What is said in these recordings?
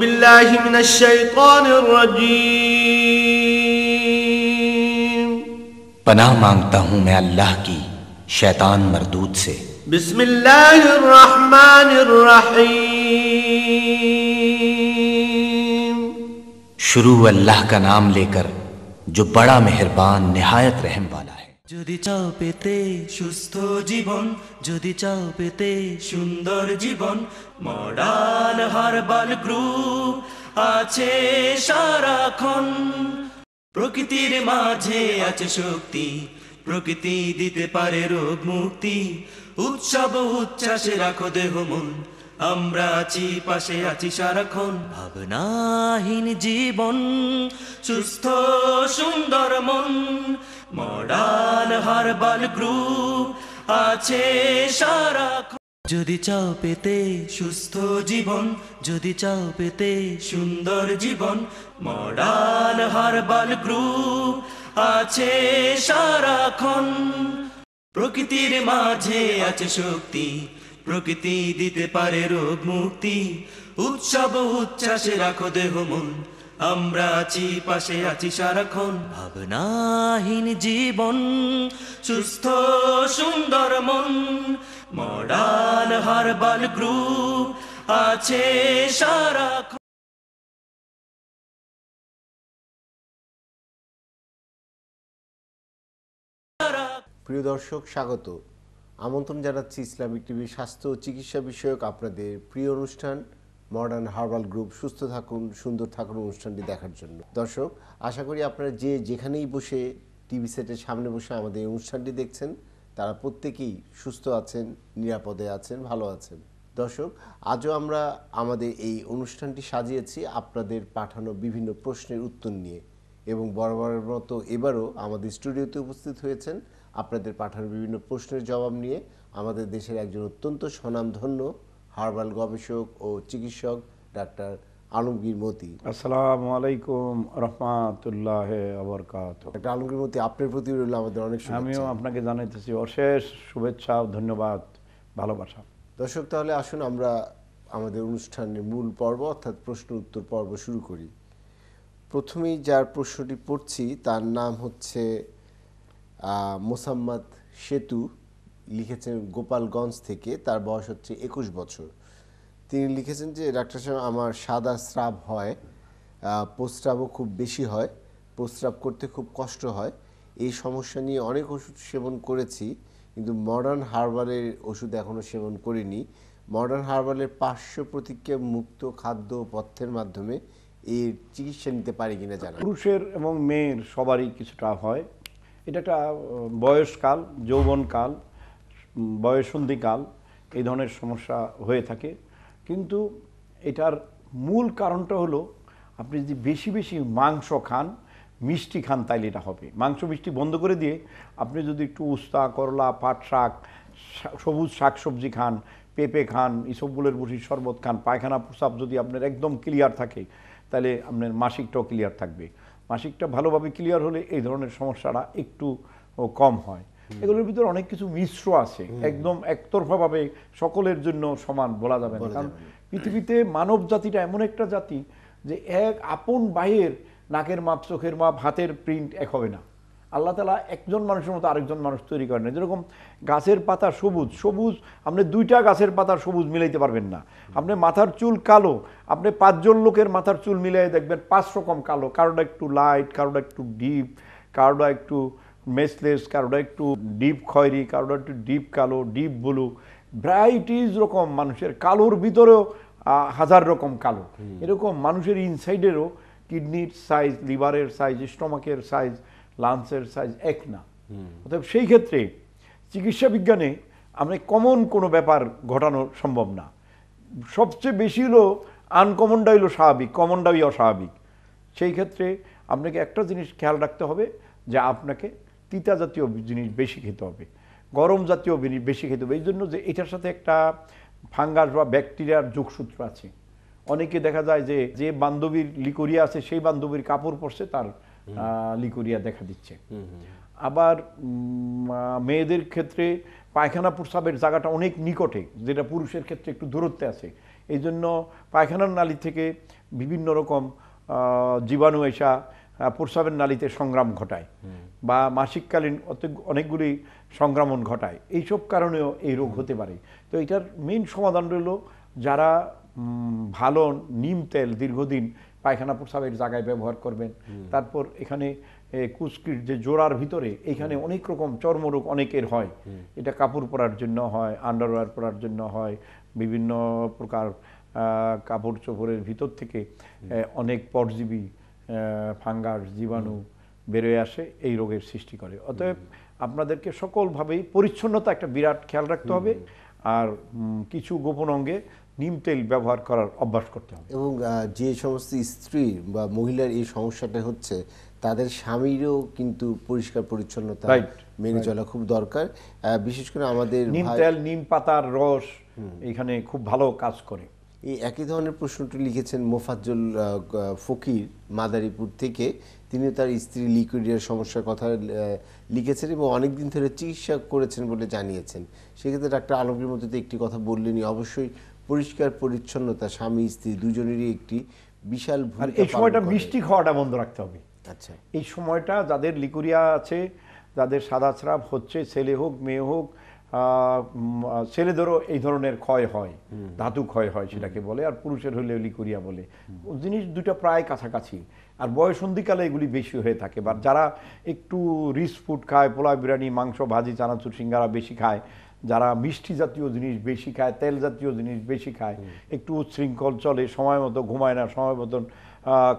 بالله من الشيطان الرجيم पनाह मांगता हूं मैं अल्लाह की शैतान मरदूत से बिस्मिल्लाहिर्रहमानिर्रहीम शुरू अल्लाह का नाम लेकर जो बड़ा मेहरबान निहायत रहम वाला है যদি চাও পেতে সুস্থ জীবন যদি চাও পেতে সুন্দর জীবন মডার্ন হার্বাল গ্রুপ আছে সারাক্ষণ প্রকৃতির মাঝে আছে শক্তি প্রকৃতি দিতে পারে রোগ মুক্তি উৎসব উচ্ছ্বাসে রাখো দেহ মন আমরা আছি পাশে আছি সারাক্ষণ ভাবনাহীন জীবন সুস্থ সুন্দর মন মডার্ন হার্বাল গ্রুপ আছে সারা যদি চাও পেতে সুস্থ জীবন যদি চাও পেতে সুন্দর জীবন মডার্ন হার্বাল গ্রুপ আছে সারাক্ষণ প্রকৃতির মাঝে আছে শক্তি প্রকৃতি দিতে পারে রোগ মুক্তি উৎসব উচ্ছ্বাসে রাখো দেহ মন আমরা আছি পাশে আছি সারাক্ষণ ভাবনাহীন জীবন সুস্থ সুন্দর মন মডার্ন হারবাল গ্রুপ আছে সারাক্ষণ প্রিয় দর্শক স্বাগত আমন্ত্রণ জানাচ্ছি ইসলামিক টিভি স্বাস্থ্য ও চিকিৎসা বিষয়ক আপনাদের প্রিয় অনুষ্ঠান মডার্ন হার্বাল গ্রুপ সুস্থ থাকুন সুন্দর থাকুন অনুষ্ঠানটি দেখার জন্য দর্শক আশা করি আপনারা যে যেখানেই বসে টিভি সেটের সামনে বসে আমাদের এই অনুষ্ঠানটি দেখছেন তারা প্রত্যেকেই সুস্থ আছেন নিরাপদে আছেন ভালো আছেন দর্শক আজও আমরা আমাদের এই অনুষ্ঠানটি সাজিয়েছি আপনাদের পাঠানো বিভিন্ন প্রশ্নের উত্তর নিয়ে এবং বরাবরের মতো এবারও আমাদের স্টুডিওতে উপস্থিত হয়েছেন আপনাদের পাঠানো বিভিন্ন প্রশ্নের জবাব নিয়ে আমাদের দেশের একজন অত্যন্ত স্বনামধন্য হার্বাল গবেষক ও চিকিৎসক ডাক্তার আলমগীর মতি আসসালামু আলাইকুম রহমাতুল্লাহ আলমগীর মতি আপনার প্রতি রইল আমাদের অনেক আমিও আপনাকে জানাইতেছি অশেষ শুভেচ্ছা ধন্যবাদ ভালোবাসা দর্শক তাহলে আসুন আমরা আমাদের অনুষ্ঠানের মূল পর্ব অর্থাৎ প্রশ্ন উত্তর পর্ব শুরু করি প্রথমেই যার প্রশ্নটি পড়ছি তার নাম হচ্ছে মোসাম্মদ সেতু লিখেছেন গোপালগঞ্জ থেকে তার বয়স হচ্ছে একুশ বছর তিনি লিখেছেন যে ডাক্তার সাহেব আমার সাদা স্রাব হয় প্রস্রাবও খুব বেশি হয় প্রস্রাব করতে খুব কষ্ট হয় এই সমস্যা নিয়ে অনেক ওষুধ সেবন করেছি কিন্তু মডার্ন হার্বালের ওষুধ এখনও সেবন করিনি মডার্ন হার্বালের পার্শ্ব প্রতিক্রিয়া মুক্ত খাদ্য পথ্যের মাধ্যমে এর চিকিৎসা নিতে পারি কিনা জানা পুরুষের এবং মেয়ের সবারই কিছুটা হয় এটা একটা বয়সকাল যৌবনকাল বয়সন্ধিকাল এই ধরনের সমস্যা হয়ে থাকে কিন্তু এটার মূল কারণটা হলো আপনি যদি বেশি বেশি মাংস খান মিষ্টি খান তাইলে এটা হবে মাংস মিষ্টি বন্ধ করে দিয়ে আপনি যদি একটু উস্তা করলা পাট শাক সবুজ শাক সবজি খান পেঁপে খান ইসবগুলের বসি শরবত খান পায়খানা প্রস্রাব যদি আপনার একদম ক্লিয়ার থাকে তাহলে আপনার মাসিকটাও ক্লিয়ার থাকবে মাসিকটা ভালোভাবে ক্লিয়ার হলে এই ধরনের সমস্যাটা একটু কম হয় এগুলোর ভিতরে অনেক কিছু মিশ্র আছে একদম একতরফাভাবে সকলের জন্য সমান বলা যাবে না কারণ পৃথিবীতে মানব জাতিটা এমন একটা জাতি যে এক আপন বাহির নাকের মাপ চোখের মাপ হাতের প্রিন্ট এক হবে না আল্লাহ তালা একজন মানুষের মতো আরেকজন মানুষ তৈরি করেন যেরকম গাছের পাতা সবুজ সবুজ আপনি দুইটা গাছের পাতা সবুজ মিলাইতে পারবেন না আপনি মাথার চুল কালো আপনি পাঁচজন লোকের মাথার চুল মিলাই দেখবেন পাঁচ রকম কালো কারোটা একটু লাইট কারোটা একটু ডিপ কারোটা একটু মেসলেস কারোটা একটু ডিপ খয়েরি কারোটা একটু ডিপ কালো ডিপ ব্লু ভ্যারাইটিস রকম মানুষের কালোর ভিতরেও হাজার রকম কালো এরকম মানুষের ইনসাইডেরও কিডনির সাইজ লিভারের সাইজ স্টমাকের সাইজ লাঞ্চের সাইজ এক না অতএব সেই ক্ষেত্রে চিকিৎসা বিজ্ঞানে আমি কমন কোনো ব্যাপার ঘটানো সম্ভব না সবচেয়ে বেশি হলো আনকমনটা হলো স্বাভাবিক কমনটাই অস্বাভাবিক সেই ক্ষেত্রে আপনাকে একটা জিনিস খেয়াল রাখতে হবে যে আপনাকে তিতা জাতীয় জিনিস বেশি খেতে হবে গরম জাতীয় জিনিস বেশি খেতে হবে এই জন্য যে এটার সাথে একটা ফাঙ্গাস বা ব্যাকটেরিয়ার যোগসূত্র আছে অনেকে দেখা যায় যে যে বান্ধবীর লিকোরিয়া আছে সেই বান্ধবীর কাপড় পরছে তার লিকোরিয়া দেখা দিচ্ছে আবার মেয়েদের ক্ষেত্রে পায়খানা প্রস্রাবের জায়গাটা অনেক নিকটে যেটা পুরুষের ক্ষেত্রে একটু দূরত্বে আছে এই জন্য পায়খানার নালী থেকে বিভিন্ন রকম জীবাণু এসা প্রস্রাবের নালীতে সংগ্রাম ঘটায় বা মাসিককালীন অনেকগুলি সংগ্রামন ঘটায় এইসব কারণেও এই রোগ হতে পারে তো এটার মেইন সমাধান রইল যারা ভালো নিম তেল দীর্ঘদিন পায়খানা প্রস্রাবের জায়গায় ব্যবহার করবেন তারপর এখানে কুচকির যে জোড়ার ভিতরে এখানে অনেক রকম চর্মরোগ অনেকের হয় এটা কাপড় পরার জন্য হয় আন্ডারওয়্যার পরার জন্য হয় বিভিন্ন প্রকার কাপড় চোপড়ের ভিতর থেকে অনেক পরজীবী ফাঙ্গাস জীবাণু বেরোয় আসে এই রোগের সৃষ্টি করে অতএব আপনাদেরকে সকলভাবেই পরিচ্ছন্নতা একটা বিরাট খেয়াল রাখতে হবে আর কিছু গোপন অঙ্গে নিম তেল ব্যবহার করার অভ্যাস করতে হবে এবং যে সমস্ত স্ত্রী বা মহিলার এই সমস্যাটা হচ্ছে তাদের স্বামীরও কিন্তু পরিষ্কার পরিচ্ছন্নতা মেনে চলা খুব দরকার বিশেষ করে আমাদের নিম তেল নিম পাতার রস এখানে খুব ভালো কাজ করে এই একই ধরনের প্রশ্নটি লিখেছেন মোফাজ্জল ফকির মাদারীপুর থেকে তিনি তার স্ত্রী লিকুইডিয়ার সমস্যার কথা লিখেছেন এবং অনেকদিন ধরে চিকিৎসা করেছেন বলে জানিয়েছেন সেক্ষেত্রে ডাক্তার আলমগীর মধ্যে একটি কথা বললেনি অবশ্যই পরিষ্কার পরিচ্ছন্নতা স্বামী স্ত্রী দুজনেরই একটি বিশাল এই সময়টা মিষ্টি খাওয়াটা বন্ধ রাখতে হবে আচ্ছা এই সময়টা যাদের লিকুরিয়া আছে যাদের সাদা হচ্ছে ছেলে হোক মেয়ে হোক ছেলেদেরও এই ধরনের ক্ষয় হয় ধাতু ক্ষয় হয় সেটাকে বলে আর পুরুষের হলে লিকুরিয়া বলে জিনিস দুটা প্রায় কাছাকাছি আর সন্ধিকালে এগুলি বেশি হয়ে থাকে বা যারা একটু রিচ ফুড খায় পোলা বিরিয়ানি মাংস ভাজি চানাচুর সিঙ্গারা বেশি খায় যারা মিষ্টি জাতীয় জিনিস বেশি খায় তেল জাতীয় জিনিস বেশি খায় একটু উচ্ছৃঙ্খল চলে সময় মতো ঘুমায় না সময় মতন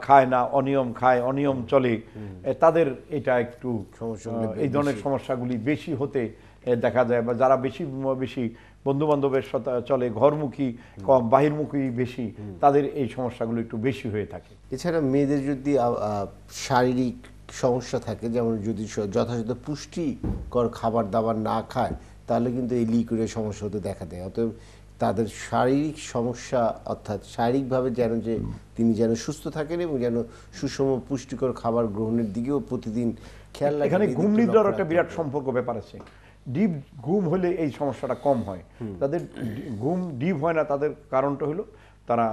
খায় না অনিয়ম খায় অনিয়ম চলে তাদের এটা একটু এই ধরনের সমস্যাগুলি বেশি হতে দেখা যায় বা যারা বেশি বেশি বন্ধু বান্ধবের সাথে চলে ঘরমুখী কম বাহিরমুখী বেশি তাদের এই সমস্যাগুলো একটু বেশি হয়ে থাকে এছাড়া মেয়েদের যদি শারীরিক সমস্যা থাকে যেমন যদি যথাযথ পুষ্টিকর খাবার দাবার না খায় তাহলে কিন্তু এই লিকুইডের সমস্যা হতে দেখা দেয় অতএব তাদের শারীরিক সমস্যা অর্থাৎ শারীরিকভাবে যেন যে তিনি যেন সুস্থ থাকেন এবং যেন সুষম পুষ্টিকর খাবার গ্রহণের দিকেও প্রতিদিন খেয়াল এখানে ঘুম নিদ্রার একটা বিরাট সম্পর্ক ব্যাপার আছে ডিপ ঘুম হলে এই সমস্যাটা কম হয় তাদের ঘুম ডিপ হয় না তাদের কারণটা হলো তারা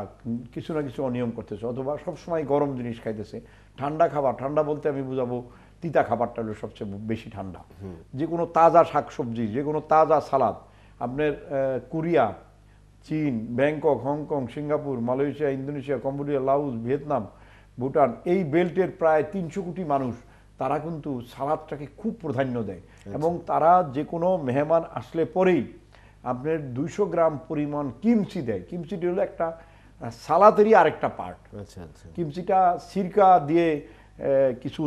কিছু না কিছু অনিয়ম করতেছে অথবা সবসময় গরম জিনিস খাইতেছে ঠান্ডা খাবার ঠান্ডা বলতে আমি বুঝাবো তিতা খাবারটা হলো সবচেয়ে বেশি ঠান্ডা যে কোনো তাজা শাকসবজি যে কোনো তাজা সালাদ আপনার কোরিয়া চীন Bangkok Hong Kong Singapore Malaysia Indonesia Cambodia Laos Vietnam Bhutan এই বেল্টের প্রায় তিনশো কোটি মানুষ তারা কিন্তু সালাদটাকে খুব প্রাধান্য দেয় আচ্ছা। এবং তারা যে কোনো মেহমান আসলে পরেই আপনার দুইশো গ্রাম পরিমাণ কিমচি দেয় কিমচিটি হলো একটা সালাদেরই আরেকটা পার্ট আচ্ছা, আচ্ছা। কিমচিটা সিরকা দিয়ে কিছু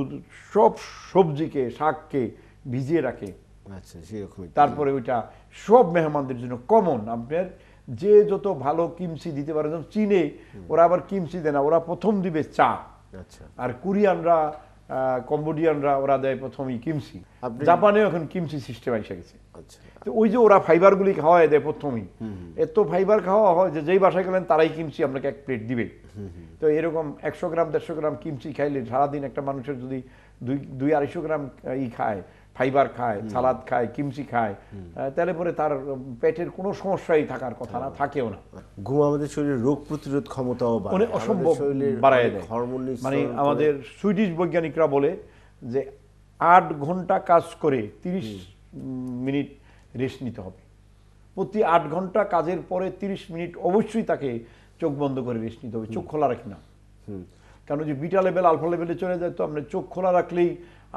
সব সবজিকে শাককে ভিজিয়ে রাখে তারপরে ওইটা সব মেহমানদের জন্য কমন আপনার যে যত ভালো কিমচি দিতে পারে চিনে ওরা আবার কিমচি দেয় না ওরা প্রথম দিবে চা আর কোরিয়ানরা কম্বোডিয়ানরা ওরা দেয় প্রথম কিমসি জাপানেও এখন কিমসি সিস্টেম এসে গেছে আচ্ছা। তো ওই যে ওরা ফাইবারগুলি খাওয়ায় দেয় প্রথমেই এত ফাইবার খাওয়া হয় যে যেই বাসায় গেলেন তারাই কিমসি আপনাকে এক প্লেট দিবে তো এরকম একশো গ্রাম দেড়শো গ্রাম কিমসি খাইলে সারাদিন একটা মানুষের যদি দুই দুই আড়াইশো গ্রাম ই খায় ফাইবার খায় সালাদ খায় কিমচি খায় তাহলে পরে তার পেটের কোনো সমস্যাই থাকার কথা না থাকেও না ঘুম আমাদের শরীরের রোগ প্রতিরোধ ক্ষমতাও মানে অসম্ভব বাড়ায় দেয় হরমোন মানে আমাদের সুইডিশ বৈজ্ঞানিকরা বলে যে আট ঘন্টা কাজ করে তিরিশ মিনিট রেস্ট নিতে হবে প্রতি আট ঘন্টা কাজের পরে তিরিশ মিনিট অবশ্যই তাকে চোখ বন্ধ করে রেস্ট নিতে হবে চোখ খোলা রাখি না কারণ যে বিটা লেভেল আলফা লেভেলে চলে যায় তো আপনি চোখ খোলা রাখলেই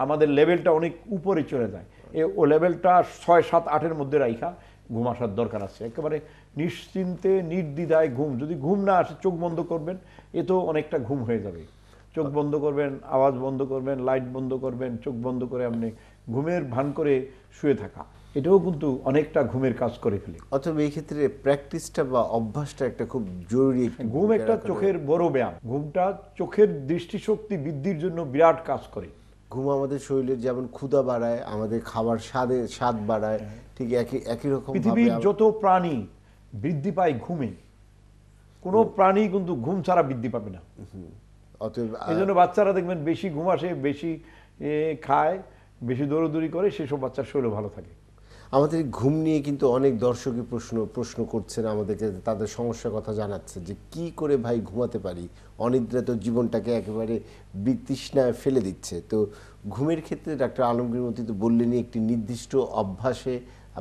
আমাদের লেভেলটা অনেক উপরে চলে যায় এ ও লেভেলটা ছয় সাত আটের মধ্যে রাইখা ঘুম আসার দরকার আছে একেবারে নিশ্চিন্তে নির্দ্বিধায় ঘুম যদি ঘুম না আসে চোখ বন্ধ করবেন এ তো অনেকটা ঘুম হয়ে যাবে চোখ বন্ধ করবেন আওয়াজ বন্ধ করবেন লাইট বন্ধ করবেন চোখ বন্ধ করে আপনি ঘুমের ভান করে শুয়ে থাকা এটাও কিন্তু অনেকটা ঘুমের কাজ করে ফেলে অথবা এই ক্ষেত্রে প্র্যাকটিসটা বা অভ্যাসটা একটা খুব জরুরি ঘুম একটা চোখের বড় ব্যায়াম ঘুমটা চোখের দৃষ্টিশক্তি বৃদ্ধির জন্য বিরাট কাজ করে ঘুম আমাদের শরীরের যেমন ক্ষুদা বাড়ায় আমাদের খাবার স্বাদে স্বাদ বাড়ায় হ্যাঁ। ঠিক একই একই রকম পৃথিবীর যত প্রাণী বৃদ্ধি পায় ঘুমে কোনো প্রাণী কিন্তু ঘুম ছাড়া বৃদ্ধি পাবে না অতএব এই জন্য বাচ্চারা দেখবেন বেশি ঘুম আসে বেশি খায় বেশি দৌড়দৌড়ি করে সেসব বাচ্চার শরীরও ভালো থাকে আমাদের ঘুম নিয়ে কিন্তু অনেক দর্শকই প্রশ্ন প্রশ্ন করছেন আমাদেরকে তাদের সমস্যার কথা জানাচ্ছে যে কি করে ভাই ঘুমাতে পারি অনিদ্রা তো জীবনটাকে একেবারে বিতৃষ্ণায় ফেলে দিচ্ছে তো ঘুমের ক্ষেত্রে ডাক্তার আলমগীর মতি তো বললেনই একটি নির্দিষ্ট অভ্যাসে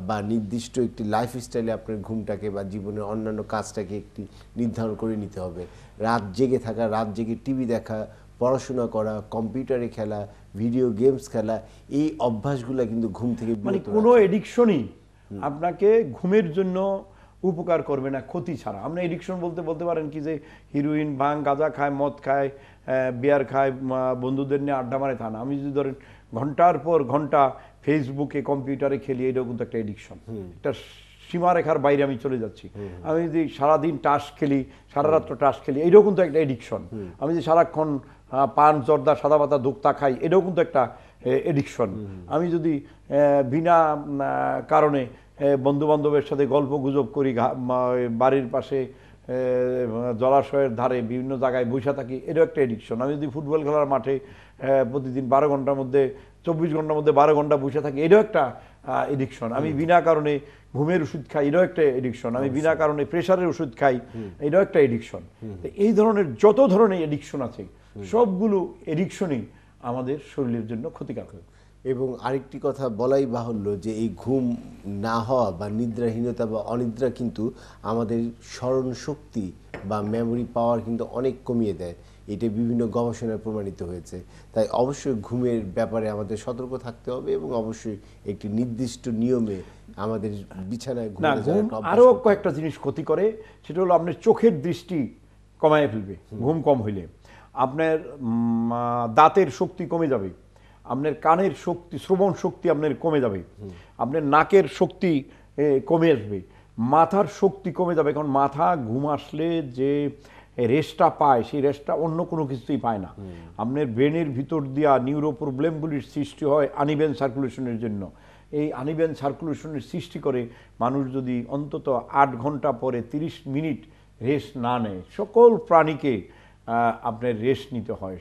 বা নির্দিষ্ট একটি লাইফ স্টাইলে আপনার ঘুমটাকে বা জীবনের অন্যান্য কাজটাকে একটি নির্ধারণ করে নিতে হবে রাত জেগে থাকা রাত জেগে টিভি দেখা পড়াশোনা করা কম্পিউটারে খেলা ভিডিও গেমস খেলা এই অভ্যাসগুলো কিন্তু ঘুম থেকে মানে কোনো এডিকশনই আপনাকে ঘুমের জন্য উপকার করবে না ক্ষতি ছাড়া আপনি এডিকশন বলতে বলতে পারেন কি যে হিরোইন ভাঙ গাঁজা খায় মদ খায় বিয়ার খায় বন্ধুদের নিয়ে আড্ডা মারে তা না আমি যদি ধরেন ঘন্টার পর ঘন্টা ফেসবুকে কম্পিউটারে খেলি এটাও কিন্তু একটা এডিকশন একটা সীমারেখার বাইরে আমি চলে যাচ্ছি আমি যদি সারাদিন টাস খেলি সারা রাত্র টাস খেলি এইরকম কিন্তু একটা এডিকশন আমি যদি সারাক্ষণ পান জর্দা সাদা পাতা দোক্তা খাই এটাও কিন্তু একটা এডিকশন আমি যদি বিনা কারণে বন্ধুবান্ধবের সাথে গল্প গুজব করি বাড়ির পাশে জলাশয়ের ধারে বিভিন্ন জায়গায় বসে থাকি এটাও একটা এডিকশন আমি যদি ফুটবল খেলার মাঠে প্রতিদিন বারো ঘন্টার মধ্যে চব্বিশ ঘন্টার মধ্যে বারো ঘন্টা বসে থাকি এটাও একটা এডিকশন আমি বিনা কারণে ঘুমের ওষুধ খাই এটাও একটা এডিকশন আমি বিনা আচ্ছা। কারণে প্রেশারের ওষুধ খাই এটাও একটা এডিকশন এই ধরনের যত ধরনের এডিকশন আছে সবগুলো এডিকশনই আমাদের শরীরের জন্য ক্ষতিকারক এবং আরেকটি কথা বলাই বাহুল্য যে এই ঘুম না হওয়া বা নিদ্রাহীনতা বা অনিদ্রা কিন্তু আমাদের স্মরণ শক্তি বা মেমোরি পাওয়ার কিন্তু অনেক কমিয়ে দেয় এটা বিভিন্ন গবেষণায় প্রমাণিত হয়েছে তাই অবশ্যই ঘুমের ব্যাপারে আমাদের সতর্ক থাকতে হবে এবং অবশ্যই একটি নির্দিষ্ট নিয়মে আমাদের বিছানায় ঘুম আরও কয়েকটা জিনিস ক্ষতি করে সেটা হলো আপনার চোখের দৃষ্টি কমায় ফেলবে ঘুম কম হইলে আপনার দাঁতের শক্তি কমে যাবে আপনার কানের শক্তি শ্রবণ শক্তি আপনার কমে যাবে আপনার নাকের শক্তি কমে আসবে মাথার শক্তি কমে যাবে কারণ মাথা ঘুম আসলে যে রেস্টটা পায় সেই রেস্টটা অন্য কোনো কিছুতেই পায় না আপনার ব্রেনের ভিতর দিয়া নিউরো প্রবলেমগুলির সৃষ্টি হয় আনিবেন সার্কুলেশনের জন্য এই আনিবেন সার্কুলেশনের সৃষ্টি করে মানুষ যদি অন্তত আট ঘন্টা পরে ৩০ মিনিট রেস্ট না নেয় সকল প্রাণীকে আপনার রেস্ট নিতে হয়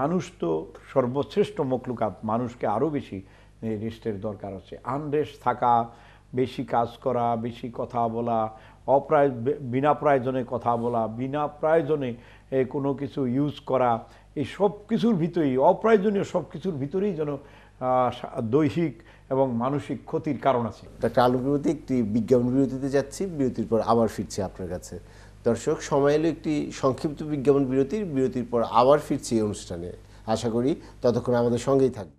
মানুষ তো সর্বশ্রেষ্ঠ মকলুকাত মানুষকে আরও বেশি রেস্টের দরকার আছে আনরেস্ট থাকা বেশি কাজ করা বেশি কথা বলা অপ্রায় বিনা প্রয়োজনে কথা বলা বিনা প্রয়োজনে কোনো কিছু ইউজ করা এই সব কিছুর ভিতরেই অপ্রয়োজনীয় সব কিছুর ভিতরেই যেন দৈহিক এবং মানসিক ক্ষতির কারণ আছে তা আলু বিরতি একটি বিজ্ঞাপন বিরতিতে যাচ্ছি বিরতির পর আবার ফিরছি আপনার কাছে দর্শক সময় এলো একটি সংক্ষিপ্ত বিজ্ঞাপন বিরতির বিরতির পর আবার ফিরছি এই অনুষ্ঠানে আশা করি ততক্ষণ আমাদের সঙ্গেই থাকবে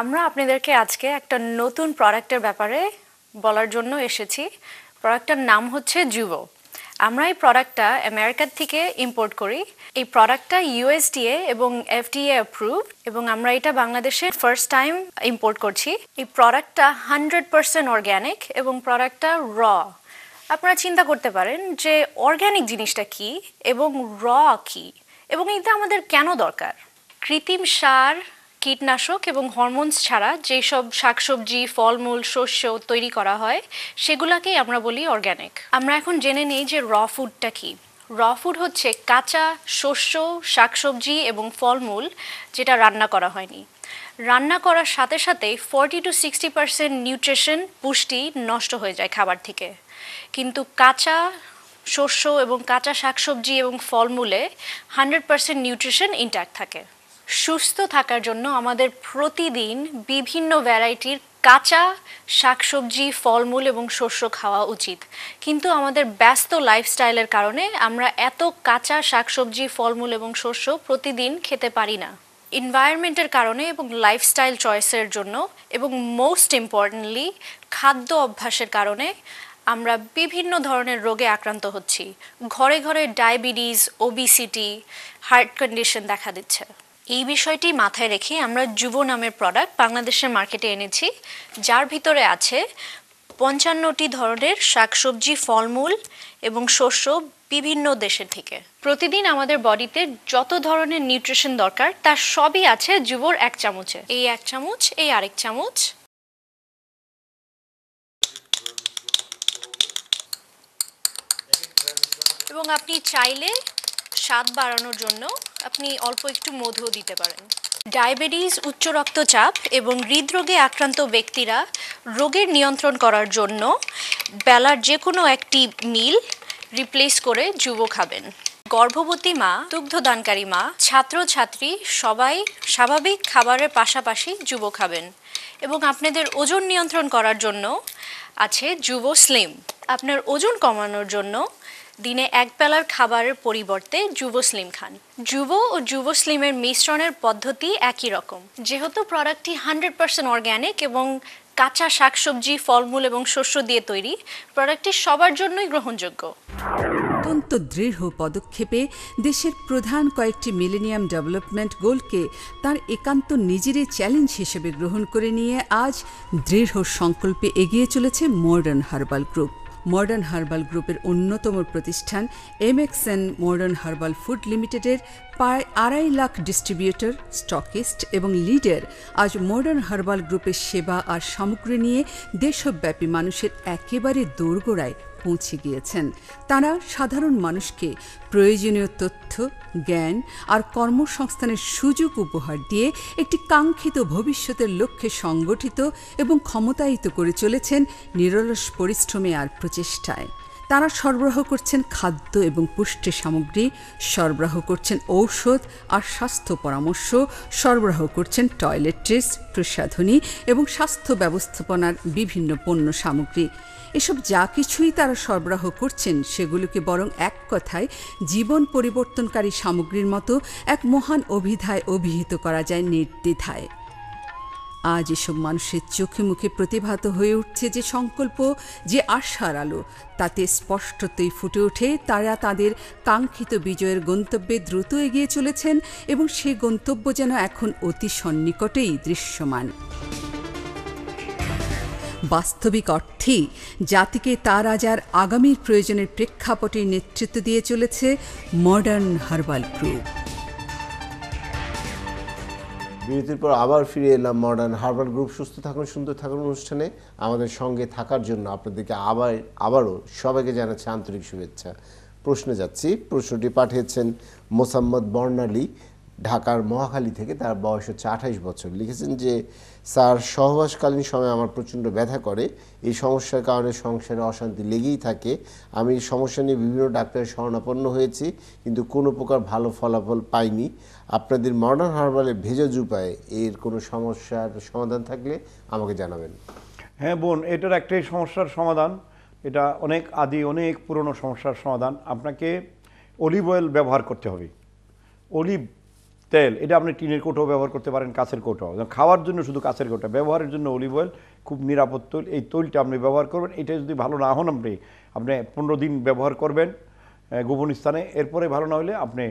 আমরা আপনাদেরকে আজকে একটা নতুন প্রোডাক্টের ব্যাপারে বলার জন্য এসেছি প্রোডাক্টটার নাম হচ্ছে জুবো আমরা এই প্রোডাক্টটা আমেরিকার থেকে ইম্পোর্ট করি এই প্রোডাক্টটা ইউএসডিএ এবং এফডিএ অ্যাপ্রুভ এবং আমরা এটা বাংলাদেশে ফার্স্ট টাইম ইম্পোর্ট করছি এই প্রোডাক্টটা হান্ড্রেড পারসেন্ট অর্গ্যানিক এবং প্রোডাক্টটা র আপনারা চিন্তা করতে পারেন যে অর্গ্যানিক জিনিসটা কি এবং র কি এবং এটা আমাদের কেন দরকার কৃত্রিম সার কীটনাশক এবং হরমোনস ছাড়া যেসব শাকসবজি ফলমূল শস্য তৈরি করা হয় সেগুলাকেই আমরা বলি অর্গ্যানিক আমরা এখন জেনে নিই যে র ফুডটা কী র ফুড হচ্ছে কাঁচা শস্য শাকসবজি এবং ফলমূল যেটা রান্না করা হয়নি রান্না করার সাথে সাথে forty to sixty percent nutrition পুষ্টি নষ্ট হয়ে যায় খাবার থেকে কিন্তু কাঁচা শস্য এবং কাঁচা শাকসবজি এবং ফলমূলে হান্ড্রেড পার্সেন্ট নিউট্রিশন ইন্ট্যাক্ট থাকে সুস্থ থাকার জন্য আমাদের প্রতিদিন বিভিন্ন ভ্যারাইটির কাঁচা শাকসবজি ফলমূল এবং শস্য খাওয়া উচিত কিন্তু আমাদের ব্যস্ত লাইফস্টাইলের কারণে আমরা এত কাঁচা শাকসবজি ফলমূল এবং শস্য প্রতিদিন খেতে পারি না এনভায়রনমেন্টের কারণে এবং লাইফস্টাইল চয়েসের জন্য এবং মোস্ট ইম্পর্টেন্টলি খাদ্য অভ্যাসের কারণে আমরা বিভিন্ন ধরনের রোগে আক্রান্ত হচ্ছি ঘরে ঘরে ডায়াবেটিস ওবিসিটি হার্ট কন্ডিশন দেখা দিচ্ছে এই বিষয়টি মাথায় রেখে আমরা যুব নামের প্রোডাক্ট বাংলাদেশের মার্কেটে এনেছি যার ভিতরে আছে পঞ্চান্নটি ধরনের শাকসবজি ফলমূল এবং শস্য বিভিন্ন দেশের থেকে প্রতিদিন আমাদের বডিতে যত ধরনের নিউট্রিশন দরকার তার সবই আছে যুবর এক চামচে এই এক চামচ এই আরেক চামচ এবং আপনি চাইলে স্বাদ বাড়ানোর জন্য আপনি অল্প একটু মধুও দিতে পারেন ডায়াবেটিস উচ্চ রক্তচাপ এবং হৃদরোগে আক্রান্ত ব্যক্তিরা রোগের নিয়ন্ত্রণ করার জন্য বেলার যে কোনো একটি মিল রিপ্লেস করে যুব খাবেন গর্ভবতী মা দুগ্ধদানকারী মা ছাত্রছাত্রী সবাই স্বাভাবিক খাবারের পাশাপাশি যুব খাবেন এবং আপনাদের ওজন নিয়ন্ত্রণ করার জন্য আছে যুব স্লিম আপনার ওজন কমানোর জন্য দিনে এক পেলার খাবারের পরিবর্তে যুবসলিম খান যুব ও যুবসলিমের মিশ্রণের পদ্ধতি একই রকম যেহেতু প্রোডাক্টটি হান্ড্রেড পার্সেন্ট অর্গ্যানিক এবং কাঁচা শাকসবজি ফলমূল এবং শস্য দিয়ে তৈরি প্রোডাক্টটি সবার জন্যই গ্রহণযোগ্য অত্যন্ত দৃঢ় পদক্ষেপে দেশের প্রধান কয়েকটি মিলেনিয়াম ডেভেলপমেন্ট গোলকে তার একান্ত নিজেরই চ্যালেঞ্জ হিসেবে গ্রহণ করে নিয়ে আজ দৃঢ় সংকল্পে এগিয়ে চলেছে modern herbal group modern herbal গ্রুপের অন্যতম প্রতিষ্ঠান এন মডার্ন হার্বাল ফুড লিমিটেডের প্রায় আড়াই লাখ ডিস্ট্রিবিউটর স্টকিস্ট এবং লিডার আজ মডার্ন হার্বাল গ্রুপের সেবা আর সামগ্রী নিয়ে দেশব্যাপী মানুষের একেবারে দোরগোড়ায় পৌঁছে গিয়েছেন তারা সাধারণ মানুষকে প্রয়োজনীয় তথ্য জ্ঞান আর কর্মসংস্থানের সুযোগ উপহার দিয়ে একটি কাঙ্ক্ষিত ভবিষ্যতের লক্ষ্যে সংগঠিত এবং ক্ষমতায়িত করে চলেছেন নিরলস পরিশ্রমে আর প্রচেষ্টায় তারা সরবরাহ করছেন খাদ্য এবং পুষ্টি সামগ্রী সরবরাহ করছেন ঔষধ আর স্বাস্থ্য পরামর্শ সরবরাহ করছেন টয়লেট্রিস প্রসাধনী এবং স্বাস্থ্য ব্যবস্থাপনার বিভিন্ন পণ্য সামগ্রী এসব যা কিছুই তারা সরবরাহ করছেন সেগুলোকে বরং এক কথায় জীবন পরিবর্তনকারী সামগ্রীর মতো এক মহান অভিধায় অভিহিত করা যায় নির্দ্বিধায় আজ এসব মানুষের চোখে মুখে প্রতিভাত হয়ে উঠছে যে সংকল্প যে আশার আলো তাতে স্পষ্টতই ফুটে ওঠে তারা তাদের কাঙ্ক্ষিত বিজয়ের গন্তব্যে দ্রুত এগিয়ে চলেছেন এবং সে গন্তব্য যেন এখন অতি সন্নিকটেই দৃশ্যমান বাস্তবিক অর্থে জাতিকে তার আজ আর আগামীর প্রয়োজনের প্রেক্ষাপটে নেতৃত্ব দিয়ে চলেছে মডার্ন হার্বাল গ্রুপ বিরতির পর আবার ফিরে এলাম মডার্ন হার্বাল গ্রুপ সুস্থ থাকুন সুন্দর থাকুন অনুষ্ঠানে আমাদের সঙ্গে থাকার জন্য আপনাদেরকে আবার আবারও সবাইকে জানাচ্ছি আন্তরিক শুভেচ্ছা প্রশ্নে যাচ্ছি প্রশ্নটি পাঠিয়েছেন মোসাম্মদ বর্ণালী ঢাকার মহাখালী থেকে তার বয়স হচ্ছে আঠাইশ বছর লিখেছেন যে স্যার সহবাসকালীন সময় আমার প্রচণ্ড ব্যথা করে এই সমস্যার কারণে সংসারে অশান্তি লেগেই থাকে আমি সমস্যা নিয়ে বিভিন্ন ডাক্তারের শরণাপন্ন হয়েছি কিন্তু কোনো প্রকার ভালো ফলাফল পাইনি আপনাদের মডার্ন হার্বালে ভেজা জুপায় এর কোনো সমস্যার সমাধান থাকলে আমাকে জানাবেন হ্যাঁ বোন এটার একটাই সমস্যার সমাধান এটা অনেক আদি অনেক পুরনো সমস্যার সমাধান আপনাকে অলিভ অয়েল ব্যবহার করতে হবে অলিভ তেল এটা আপনি টিনের কোটো ব্যবহার করতে পারেন কাছের কোটো খাওয়ার জন্য শুধু কাছের কোটা ব্যবহারের জন্য অলিভ অয়েল খুব নিরাপদ তৈল এই তৈলটা আপনি ব্যবহার করবেন এটা যদি ভালো না হন আপনি আপনি পনেরো দিন ব্যবহার করবেন গোপন স্থানে এরপরে ভালো না হলে আপনি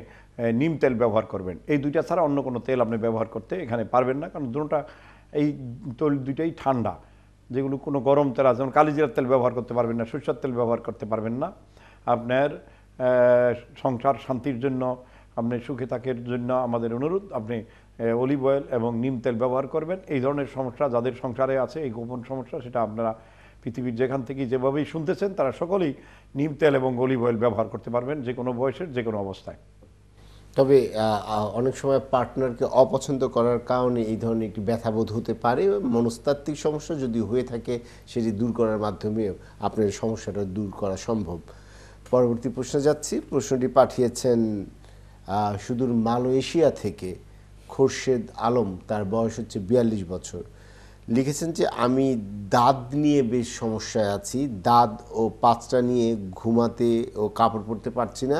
নিম তেল ব্যবহার করবেন এই দুইটা ছাড়া অন্য কোনো তেল আপনি ব্যবহার করতে এখানে পারবেন না কারণ দুটা এই তৈল দুইটাই ঠান্ডা যেগুলো কোনো গরম তেল আছে যেমন কালিজিরার তেল ব্যবহার করতে পারবেন না সরষার তেল ব্যবহার করতে পারবেন না আপনার সংসার শান্তির জন্য আপনি সুখে থাকের জন্য আমাদের অনুরোধ আপনি অলিভ অয়েল এবং নিম তেল ব্যবহার করবেন এই ধরনের সমস্যা যাদের সংসারে আছে এই গোপন সমস্যা সেটা আপনারা পৃথিবীর যেখান থেকে যেভাবেই শুনতেছেন তারা সকলেই নিম তেল এবং অলিভ অয়েল ব্যবহার করতে পারবেন যে কোনো বয়সের যে কোনো অবস্থায় তবে অনেক সময় পার্টনারকে অপছন্দ করার কারণে এই ধরনের একটি ব্যথাবোধ হতে পারে মনস্তাত্ত্বিক সমস্যা যদি হয়ে থাকে সেটি দূর করার মাধ্যমে আপনার সমস্যাটা দূর করা সম্ভব পরবর্তী প্রশ্নে যাচ্ছি প্রশ্নটি পাঠিয়েছেন সুদূর মালয়েশিয়া থেকে খোরশেদ আলম তার বয়স হচ্ছে বিয়াল্লিশ বছর লিখেছেন যে আমি দাঁত নিয়ে বেশ সমস্যায় আছি দাঁত ও পাঁচটা নিয়ে ঘুমাতে ও কাপড় পরতে পারছি না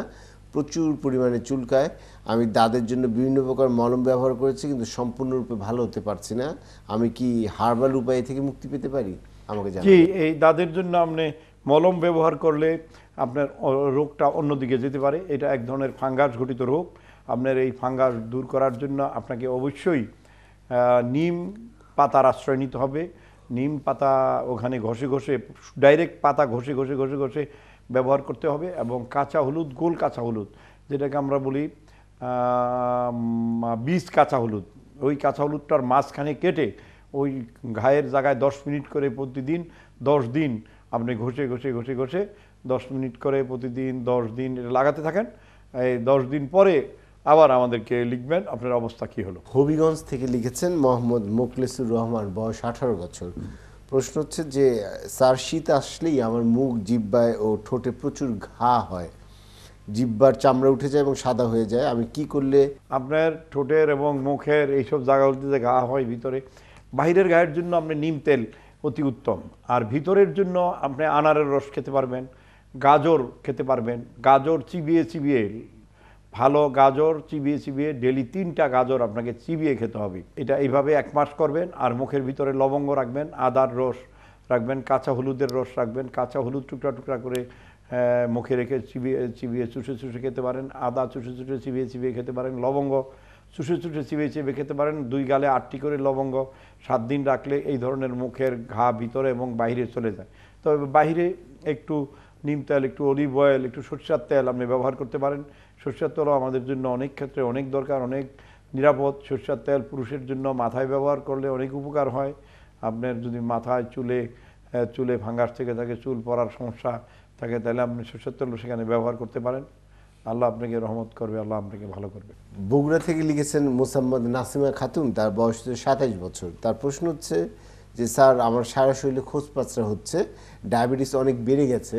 প্রচুর পরিমাণে চুলকায় আমি দাঁতের জন্য বিভিন্ন প্রকার মলম ব্যবহার করেছি কিন্তু সম্পূর্ণরূপে ভালো হতে পারছি না আমি কি হার্বাল উপায় থেকে মুক্তি পেতে পারি আমাকে জানি এই দাঁতের জন্য আপনি মলম ব্যবহার করলে আপনার রোগটা অন্যদিকে যেতে পারে এটা এক ধরনের ফাঙ্গাস ঘটিত রোগ আপনার এই ফাঙ্গাস দূর করার জন্য আপনাকে অবশ্যই নিম পাতার আশ্রয় নিতে হবে নিম পাতা ওখানে ঘষে ঘষে ডাইরেক্ট পাতা ঘষে ঘষে ঘষে ঘষে ব্যবহার করতে হবে এবং কাঁচা হলুদ গোল কাঁচা হলুদ যেটাকে আমরা বলি বীজ কাঁচা হলুদ ওই কাঁচা হলুদটার মাঝখানে কেটে ওই ঘায়ের জায়গায় দশ মিনিট করে প্রতিদিন দশ দিন আপনি ঘষে ঘষে ঘষে ঘষে দশ মিনিট করে প্রতিদিন দশ দিন এটা লাগাতে থাকেন এই দশ দিন পরে আবার আমাদেরকে লিখবেন আপনার অবস্থা কি হলো হবিগঞ্জ থেকে লিখেছেন মোহাম্মদ মোখলেসুর রহমান বয়স আঠারো বছর প্রশ্ন হচ্ছে যে স্যার শীত আসলেই আমার মুখ জিব্বায় ও ঠোঁটে প্রচুর ঘা হয় জিব্বার চামড়া উঠে যায় এবং সাদা হয়ে যায় আমি কি করলে আপনার ঠোঁটের এবং মুখের এইসব জায়গাগুলিতে যে ঘা হয় ভিতরে বাহিরের গায়ের জন্য আপনি নিম তেল অতি উত্তম আর ভিতরের জন্য আপনি আনারের রস খেতে পারবেন গাজর খেতে পারবেন গাজর চিবিয়ে চিবিয়ে ভালো গাজর চিবিয়ে চিবিয়ে ডেলি তিনটা গাজর আপনাকে চিবিয়ে খেতে হবে এটা এইভাবে এক মাস করবেন আর মুখের ভিতরে লবঙ্গ রাখবেন আদার রস রাখবেন কাঁচা হলুদের রস রাখবেন কাঁচা হলুদ টুকরা টুকরা করে মুখে রেখে চিবিয়ে চিবিয়ে চুষে চুষে খেতে পারেন আদা চুষে চুষে চিবিয়ে চিবিয়ে খেতে পারেন লবঙ্গ চুষে চুষে চিবিয়ে চিবিয়ে খেতে পারেন দুই গালে আটটি করে লবঙ্গ সাত দিন রাখলে এই ধরনের মুখের ঘা ভিতরে এবং বাইরে চলে যায় তবে বাহিরে একটু নিম তেল একটু অলিভ অয়েল একটু সরষার তেল আপনি ব্যবহার করতে পারেন সরষের তেলও আমাদের জন্য অনেক ক্ষেত্রে অনেক দরকার অনেক নিরাপদ সরষের তেল পুরুষের জন্য মাথায় ব্যবহার করলে অনেক উপকার হয় আপনার যদি মাথায় চুলে চুলে ভাঙ্গার থেকে থাকে চুল পড়ার সমস্যা থাকে তাহলে আপনি সরষের তেল সেখানে ব্যবহার করতে পারেন আল্লাহ আপনাকে রহমত করবে আল্লাহ আপনাকে ভালো করবে বগুড়া থেকে লিখেছেন মোসাম্মদ নাসিমা খাতুন তার বয়স সাতাইশ বছর তার প্রশ্ন হচ্ছে যে স্যার আমার সারা শরীরে খোঁজ হচ্ছে ডায়াবেটিস অনেক বেড়ে গেছে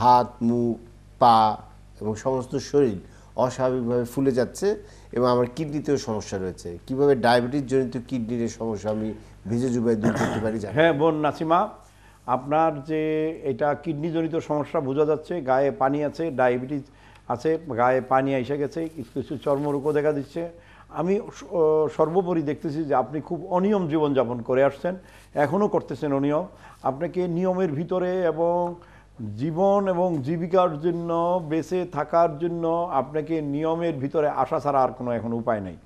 হাত মুখ পা এবং সমস্ত শরীর অস্বাভাবিকভাবে ফুলে যাচ্ছে এবং আমার কিডনিতেও সমস্যা রয়েছে কিভাবে ডায়াবেটিস জনিত কিডনির সমস্যা আমি ভেজে জুবাই দূর করতে পারি হ্যাঁ বোন নাসিমা আপনার যে এটা কিডনিজনিত সমস্যা বোঝা যাচ্ছে গায়ে পানি আছে ডায়াবেটিস আছে গায়ে পানি এসে গেছে কিছু কিছু চর্মরোগও দেখা দিচ্ছে আমি সর্বোপরি দেখতেছি যে আপনি খুব অনিয়ম জীবনযাপন করে আসছেন এখনও করতেছেন অনিয়ম আপনাকে নিয়মের ভিতরে এবং জীবন এবং জীবিকার জন্য বেঁচে থাকার জন্য আপনাকে নিয়মের ভিতরে আসা ছাড়া আর কোনো এখন উপায় নেই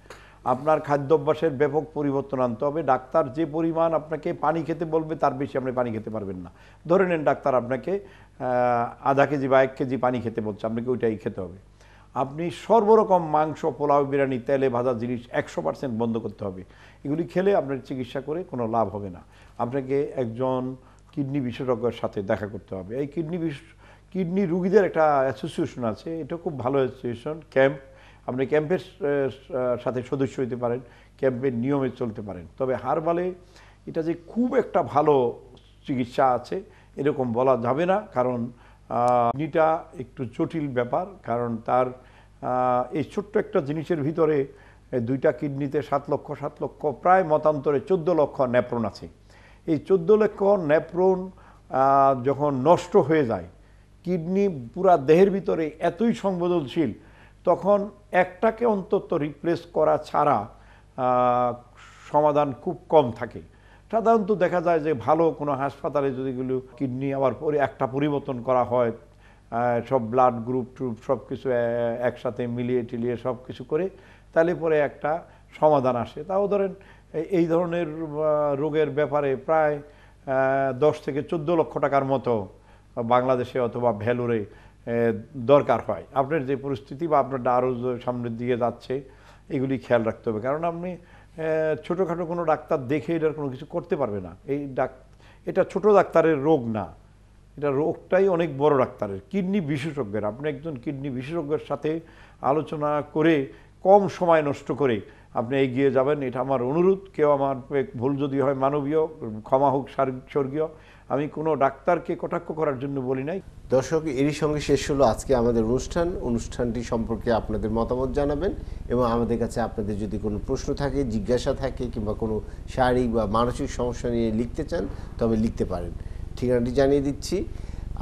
আপনার খাদ্যাভ্যাসের ব্যাপক পরিবর্তন আনতে হবে ডাক্তার যে পরিমাণ আপনাকে পানি খেতে বলবে তার বেশি আপনি পানি খেতে পারবেন না ধরে নেন ডাক্তার আপনাকে আধা কেজি বা এক কেজি পানি খেতে বলছে আপনাকে ওইটাই খেতে হবে আপনি সর্বরকম মাংস পোলাও বিরিয়ানি তেলে ভাজা জিনিস একশো পার্সেন্ট বন্ধ করতে হবে এগুলি খেলে আপনার চিকিৎসা করে কোনো লাভ হবে না আপনাকে একজন কিডনি বিশেষজ্ঞের সাথে দেখা করতে হবে এই কিডনি কিডনি রুগীদের একটা অ্যাসোসিয়েশন আছে এটা খুব ভালো অ্যাসোসিয়েশন ক্যাম্প আপনি ক্যাম্পের সাথে সদস্য হইতে পারেন ক্যাম্পের নিয়মে চলতে পারেন তবে হারবালে এটা যে খুব একটা ভালো চিকিৎসা আছে এরকম বলা যাবে না কারণ কিডনিটা একটু জটিল ব্যাপার কারণ তার এই ছোট্ট একটা জিনিসের ভিতরে দুইটা কিডনিতে সাত লক্ষ সাত লক্ষ প্রায় মতান্তরে চোদ্দ লক্ষ ন্যাপ্রন আছে এই চোদ্দ লক্ষ নেপ্রন যখন নষ্ট হয়ে যায় কিডনি পুরা দেহের ভিতরে এতই সংবেদনশীল তখন একটাকে অন্তত রিপ্লেস করা ছাড়া সমাধান খুব কম থাকে সাধারণত দেখা যায় যে ভালো কোনো হাসপাতালে যদিগুলো কিডনি আবার পরে একটা পরিবর্তন করা হয় সব ব্লাড গ্রুপ ট্রুপ সব কিছু একসাথে মিলিয়ে টিলিয়ে সব কিছু করে তাহলে পরে একটা সমাধান আসে তাও ধরেন এই ধরনের রোগের ব্যাপারে প্রায় দশ থেকে চোদ্দ লক্ষ টাকার মতো বাংলাদেশে অথবা ভ্যালুরে দরকার হয় আপনার যে পরিস্থিতি বা আপনার আরও সামনের দিকে যাচ্ছে এগুলি খেয়াল রাখতে হবে কারণ আপনি ছোটোখাটো কোনো ডাক্তার দেখে এটার কোনো কিছু করতে পারবে না এই ডাক এটা ছোট ডাক্তারের রোগ না এটা রোগটাই অনেক বড় ডাক্তারের কিডনি বিশেষজ্ঞের আপনি একজন কিডনি বিশেষজ্ঞের সাথে আলোচনা করে কম সময় নষ্ট করে আপনি এগিয়ে যাবেন এটা আমার অনুরোধ কেউ আমার ভুল যদি হয় মানবীয় ক্ষমা হোক স্বর্গীয় আমি কোনো ডাক্তারকে কটাক্ষ করার জন্য বলি নাই দর্শক এরই সঙ্গে শেষ হলো আজকে আমাদের অনুষ্ঠান অনুষ্ঠানটি সম্পর্কে আপনাদের মতামত জানাবেন এবং আমাদের কাছে আপনাদের যদি কোনো প্রশ্ন থাকে জিজ্ঞাসা থাকে কিংবা কোনো শারীরিক বা মানসিক সমস্যা নিয়ে লিখতে চান তবে লিখতে পারেন ঠিকানাটি জানিয়ে দিচ্ছি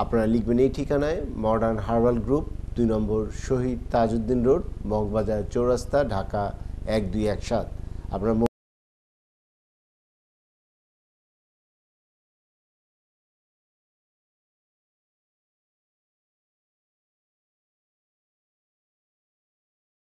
আপনারা লিখবেন এই ঠিকানায় মডার্ন হার্বাল গ্রুপ দুই নম্বর শহীদ তাজউদ্দিন রোড মগবাজার চৌরাস্তা ঢাকা এক দুই এক সাত আপনার